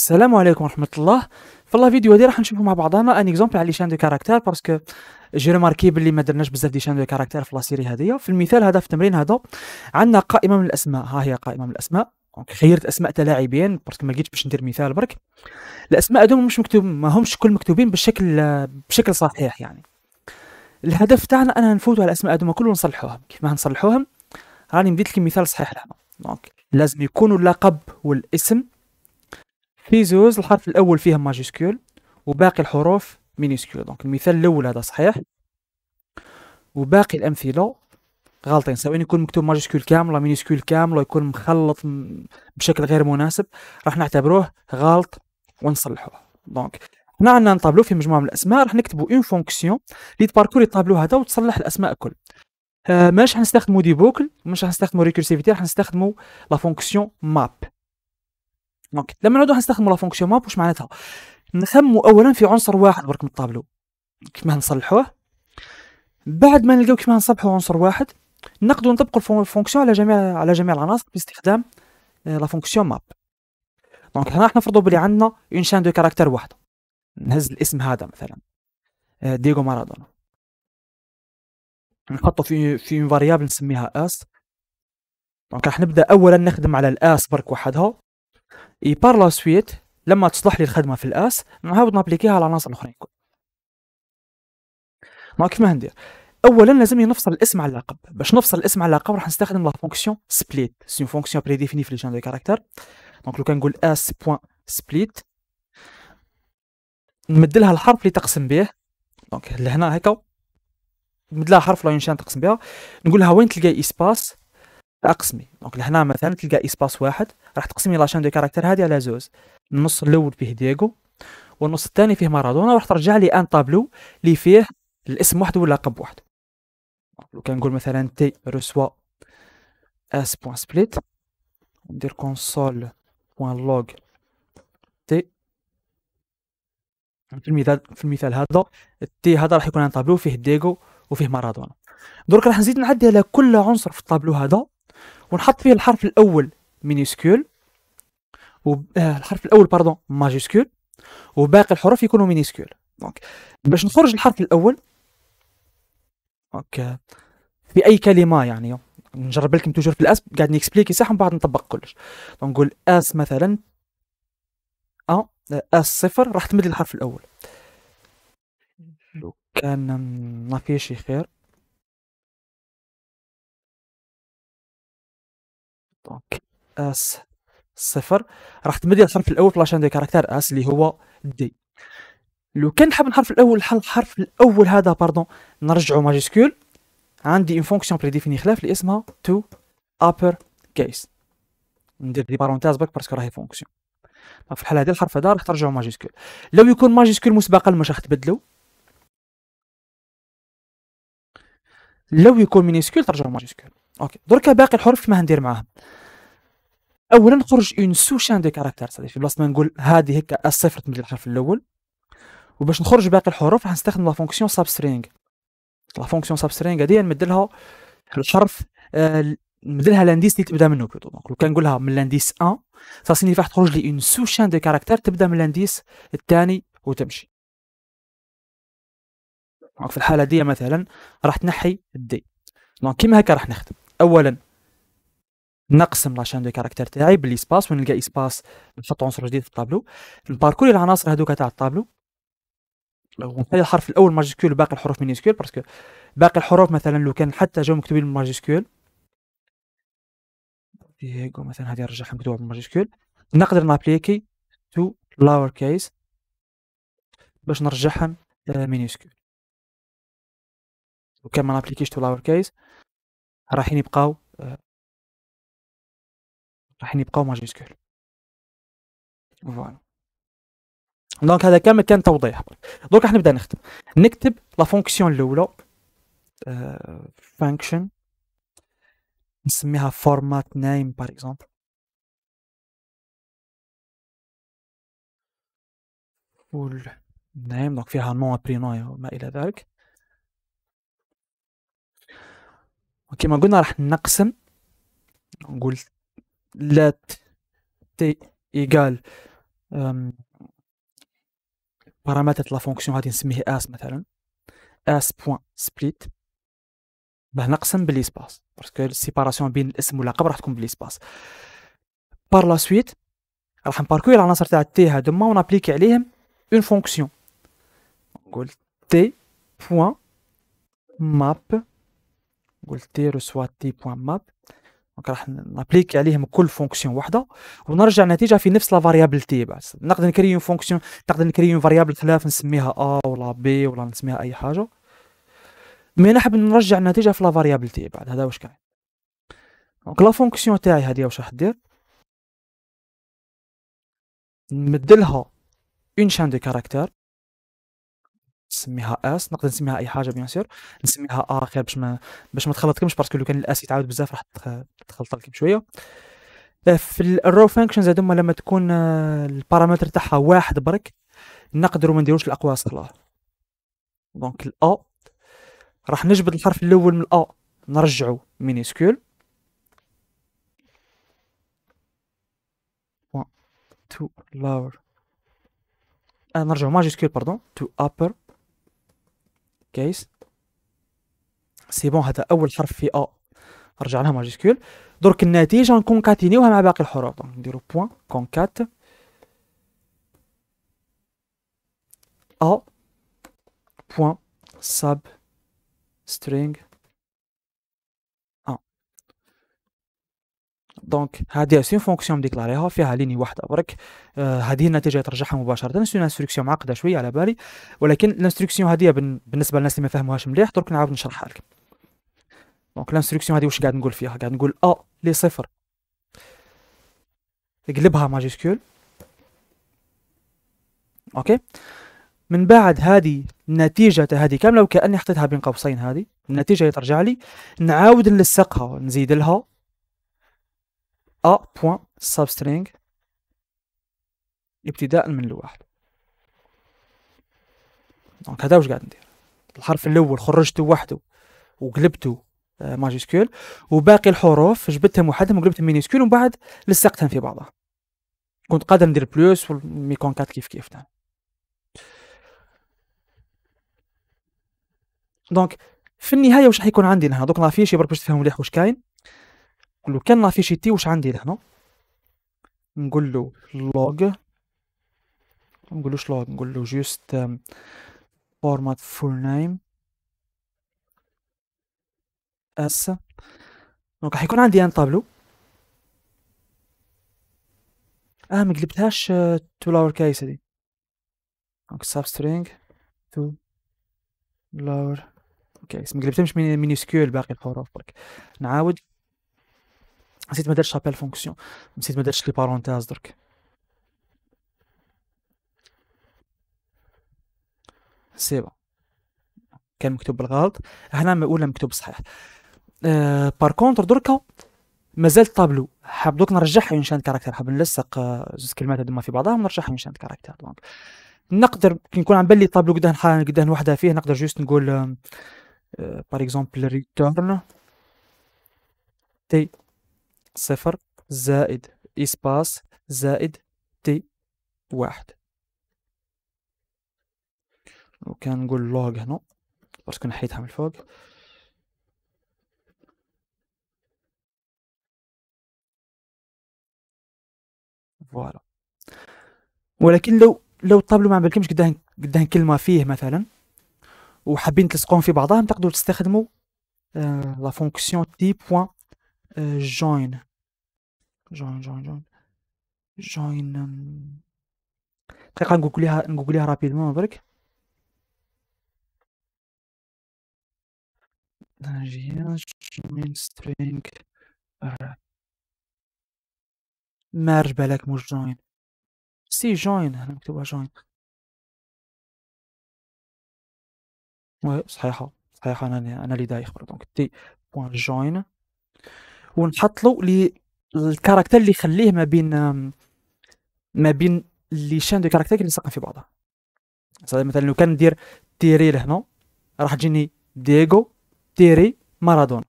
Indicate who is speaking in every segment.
Speaker 1: السلام عليكم ورحمه الله في الله فيديو هذه راح نشوفوا مع بعضنا ان اكزومبل على لي شان دو كاركتير باسكو جي ريماركي باللي ما درناش بزاف دي شان دو كاركتير في لاسيري هذه في المثال هذا في التمرين هذا عندنا قائمه من الاسماء ها هي قائمه من الاسماء دونك خيرت اسماء تلاعبين باسكو ما لقيتش باش ندير مثال برك الاسماء هذوما مش مكتوب ما همش كل مكتوبين بالشكل بشكل صحيح يعني الهدف تاعنا انا نفوتوا على الاسماء هذوما كلهم ونصلحوهم كيف ما نصلحوهم راني مديت لكم مثال صحيح لهنا دونك لازم يكونوا اللقب والاسم في زوز الحرف الأول فيه ماجيسكول وباقي الحروف مينيسكول دونك المثال الأول هذا صحيح وباقي الأمثلة غالطين سواء يكون مكتوب ماجيسكول كامل ولا مينيسكول كامل ويكون مخلط بشكل غير مناسب راح نعتبروه غلط ونصلحوه دونك هنا عندنا طابلو فيه مجموعه من الاسماء راح نكتبوا اون فونكسيون لي تباركوري الطابلو هذا وتصلح الاسماء كل آه، ماش حنستخدمو دي بوكل ماش حنستخدمو ريكورسيفيتي راح نستخدمو لا فونكسيون ماب دونك لما نعودو نستخدم لا فونكسيون ماب واش معناتها نخمو اولا في عنصر واحد برك من الطابلو كيما نصلحوه بعد ما نلقاو كيما نصبحوا عنصر واحد نقدو نطبقوا الفونكسيون على جميع على جميع العناصر باستخدام آه، لا فونكسيون ماب دونك هنا راح نفرضوا بلي عندنا اون شين دو كاركتر واحده نهز الاسم هذا مثلا آه، ديغو مارادونا نحطه في في فاريابل نسميها اس دونك راح نبدا اولا نخدم على الاس برك وحدها اي بار لا سويت لما تصلح لي الخدمه في الاس نعاود نابليكيها على العناصر الاخرين ما كيف ما ندير اولا لازمني نفصل الاسم على اللقب باش نفصل الاسم على اللقب راح نستخدم لا فونكسيون سبليت سي فونكسيون بري ديفيني في لي جان دو كاركتر دونك لو كنقول اس بوين سبليت نمدلها الحرف اللي تقسم به دونك لهنا هكا نمدلها حرف لا شان تقسم بها نقولها وين تلقاي اسباس اقسمي دونك لهنا مثلا تلقى اسباس واحد راح تقسمي لاشين دو كاركتير هذه على زوز النص الاول فيه دييغو والنص الثاني فيه مارادونا وراح ترجع لي ان طابلو اللي فيه الاسم واحد واللقب واحد لو كان نقول مثلا تي رسوا اس بوان سبليت ندير كونسول بوان لوغ تي في المثال في المثال هذا تي هذا راح يكون ان طابلو فيه ديغو وفيه مارادونا درك راح نزيد نعدي على كل عنصر في الطابلو هذا ونحط فيه الحرف الاول مينيسكول و آه، الحرف الاول باردون ماجيسكول وباقي الحروف يكونوا مينيسكول دونك باش نخرج الحرف الاول اوكي في اي كلمه يعني نجرب لكم توجور في الاس قاعد نكسبليكي صح ومن بعد نطبق كلش دونك نقول اس مثلا ا اس صفر راح تمد الحرف الاول لو كان ما فيه شي خير دونك اس صفر راح تمدي الحرف الاول في لاشان دو كاركتير اس اللي هو دي لو كان نحب الحرف الاول الحرف الاول هذا باردون نرجعو ماجيسكول عندي اون فونكسيون بري ديفيني خلاف اللي اسمها تو ابر كيس ندير دي بارونتاز برك باسكو راهي فونكسيون في الحاله هذه الحرف هذا راح ترجعو ماجيسكول لو يكون ماجيسكول مسبقا مش راح تبدلو لو يكون مينيسكول ترجعو ماجيسكول اوكي دركا باقي الحروف كيما ندير معاهم اولا نخرج اون سو شان دو كاركتر صافي في بلاصه ما نقول هذه هكا الصفر تمد الحرف الاول وباش نخرج باقي الحروف راح نستخدم لا فونكسيون ساب سترينغ لا فونكسيون سترينغ هذه نمد لها الحرف نمد لها لانديس اللي تبدا منه بلوتو دونك لو كان نقولها من لانديس 1 سا سينيفي راح تخرج لي اون سو شان دو كاركتر تبدا من لانديس الثاني وتمشي دونك في الحاله دي مثلا راح تنحي الدي دونك كيما هكا راح نخدم اولا نقسم شان دو كاركتر تاعي بالاسباس ونلقى اسباس نحط عنصر جديد في الطابلو نباركوري العناصر هذوك تاع الطابلو ونخلي الحرف الاول ماجيسكول باقي الحروف مينيسكول باسكو باقي الحروف مثلا لو كان حتى جاو مكتوبين بالماجيسكول ديغو مثلا هذه نرجعها مكتوبه بالماجيسكول نقدر نابليكي تو لاور كيس باش نرجعهم
Speaker 2: مينيسكول وكان ما نابليكيش تو لاور كيس رايحين يبقاو آه، رايحين يبقاو ماجيسكول
Speaker 1: فوالا دونك هذا كامل كان توضيح دونك راح نبدا نخدم نكتب لا فونكسيون الاولى فانكشن آه، نسميها فورمات نايم باغ اكزومبل
Speaker 2: فول نايم دونك فيها نون برينون
Speaker 1: وما الى ذلك وكما قلنا راح نقسم نقول لات تي ايغال بارامتر لا فونكسيون غادي نسميه اس مثلا اس بوان سبليت باه نقسم بالاسباس باسكو السيباراسيون بين الاسم واللقب راح تكون بالاسباس بار لا سويت راح نباركوي العناصر تاع تي هادوما ونابليكي عليهم اون فونكسيون نقول تي بوان ماب قلت رسوا تي بوان ماب دونك راح نابليكي عليهم كل فونكسيون وحده ونرجع النتيجه في نفس لا فاريابل تي بس نقدر نكري اون فونكسيون نقدر نكري اون فاريابل خلاف نسميها ا ولا بي ولا نسميها اي حاجه مي نحب نرجع النتيجه في لا فاريابل تي بعد هذا واش كاين دونك لا فونكسيون تاعي هذه واش راح دير نمدلها اون شان دو كاركتير نسميها اس نقدر نسميها اي حاجه بيان سور نسميها ا خير باش ما باش ما تخلطكمش باسكو لو كان الاس يتعاود بزاف راح تخلط لكم شويه آه، في الرو فانكشنز هذوما لما تكون آه، البارامتر تاعها واحد برك نقدروا ما نديروش الاقوى خلاص دونك الا راح نجبد الحرف الاول من الا نرجعو مينيسكول تو لور نرجعو ماجيسكول باردون تو ابر كايس سي بون هذا اول حرف في ا رجع لها ماجيسكول درك النتيجه نكونكاتينيوها مع باقي الحروف دونك نديرو بوان كونكات او بوان ساب سترينغ دونك هادي سي فونكسيون ديكلاريها فيها ليني وحده برك آه، هذه النتيجه ترجعها مباشره سي انستركسيون معقده شويه على بالي ولكن الانستركسيون هذه بالنسبه للناس اللي ما فهموهاش مليح درك نعاود نشرحها لك دونك الانستركسيون هذه واش قاعد نقول فيها قاعد نقول ا لي صفر قلبها ماجيسكول اوكي من بعد هذه النتيجة هذه كاملة وكأني حطيتها بين قوسين هذه النتيجة اللي ترجع لي نعاود نلصقها نزيد لها a.substring ابتداء من الواحد دونك هذا واش قاعد ندير الحرف الاول خرجته وحده وقلبته ماجيسكول آه، وباقي الحروف جبتهم وحدهم وقلبتهم مينيسكول ومن بعد لصقتهم في بعضها كنت قادر ندير بلوس والميكون كات كيف كيف تاني. دونك في النهايه واش حيكون عندي انا دوك لافيش برك باش تفهموا مليح واش كاين لو كان لافيشيتي واش عندي لهنا نقول له لوغ نقول له لوغ نقول له جوست فورمات فول نيم اس دونك راح يكون عندي ان طابلو اه ما قلبتهاش تو لاور كيس هذه دونك ساب سترينغ تو لاور كيس ما قلبتهمش مينيسكول باقي الحروف برك نعاود نسيت ما درتش لابيل فونكسيون نسيت ما درتش لي بارونتاز درك سي با كان مكتوب بالغلط هنا اولا مكتوب صحيح أه بار كونتر دركا مازال الطابلو حاب دوك نرجعها ينشان كاركتر حاب نلصق آه، زوج كلمات هذوما في بعضها ونرجعها ينشان كاركتر دونك نقدر كي نكون عم بالي طابلو قداه قداه وحده فيه نقدر جوست نقول أه بار اكزومبل ريتيرن تي صفر زائد إسباس زائد تي واحد نقول لوغ هنا باسكو حيتها من فوق فوالا ولكن لو لو الطابلو ما بالكمش قداه قداه كلمه فيه مثلا وحابين تلصقوهم في بعضهم تقدروا تستخدموا آه، لا فونكسيون تي بوان جوين جوين جوين جوين جوين دقيقه نقولها نقولها رابيدمون برك
Speaker 2: مارج بالك مش جوين سي جوين هنا مكتوبه جوين
Speaker 1: وي صحيحه صحيحه انا انا اللي دايخ دونك تي بوان جوين ونحط له الكاركتر اللي يخليه ما بين ما بين لي شان دو كاركتر اللي يلصقن في بعضها مثلا لو كان ندير تيري لهنا راح تجيني ديغو تيري مارادونا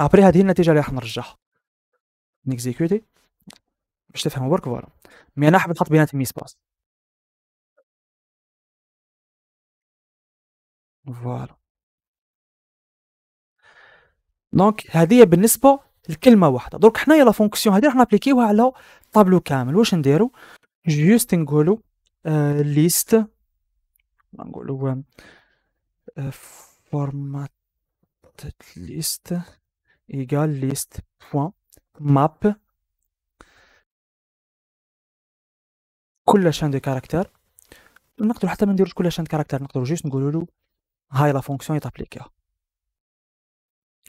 Speaker 1: ابري هذه النتيجه اللي راح نرجعها نيكزيكوتي باش
Speaker 2: تفهموا برك فوالا مي انا حبيت نحط بيناتهم مي سباس فوالا
Speaker 1: دونك هذه بالنسبه لكلمه واحده دونك حنايا لا فونكسيون هذه راح نابليكيوها على طابلو كامل واش نديرو جوست نقولو ليست آه، نقولو فورمات ليست ايكال ليست بوان ماب كل شان دو كاركتر نقدر حتى ما نديروش كل شان كاركتر نقدروا جوست نقولوا له هاي لا فونكسيون يتابليكيها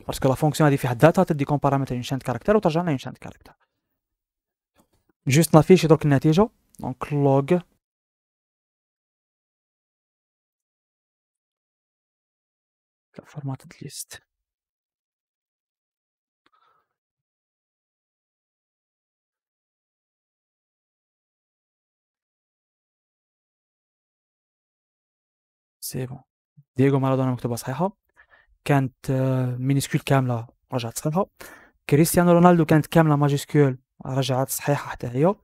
Speaker 1: باسكو لا فونكسيون هذه في حد ذاتها تدي كوم بارامتر انشانت كاركتر وترجع لنا انشانت كاركتر جوست نافيشي درك النتيجه دونك لوغ
Speaker 2: فورمات ليست
Speaker 1: سي بون دييغو مارادونا مكتوبه صحيحه كانت مينيسكول آه، كامله رجعت صحيحه كريستيانو رونالدو كانت كامله ماجيسكول رجعت صحيحه حتى هي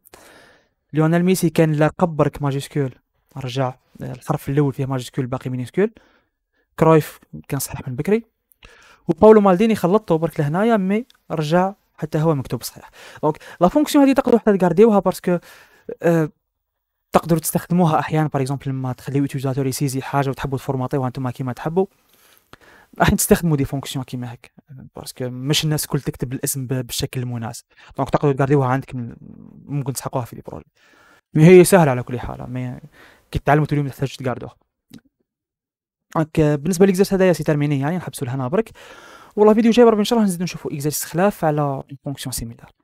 Speaker 1: ليونيل ميسي كان لقب برك ماجيسكول رجع آه، الحرف الاول فيه ماجيسكول باقي مينيسكول كرويف كان صحيح من بكري وباولو مالديني خلطته برك لهنايا مي رجع حتى هو مكتوب صحيح دونك لا فونكسيون هذه تقدروا حتى تكارديوها باسكو آه، تقدروا تستخدموها احيانا باغ اكزومبل لما تخليو يوتيزاتور يسيزي حاجه وتحبوا تفورماطيوها انتم كيما تحبوا راح تستخدموا دي فونكسيون كيما هكا باسكو مش الناس الكل تكتب الاسم بالشكل المناسب دونك تقدروا تقرديوها عندك ممكن تسحقوها في دي بروجي مي هي سهله على كل حال مي كي تعلموا اليوم تحتاج تقاردوها دونك بالنسبه للاكزرس هذايا سي ترميني يعني نحبسوا لهنا برك والله فيديو جاي بربي ان شاء الله نزيدو نشوفوا اكزرس خلاف على فونكسيون سيميلار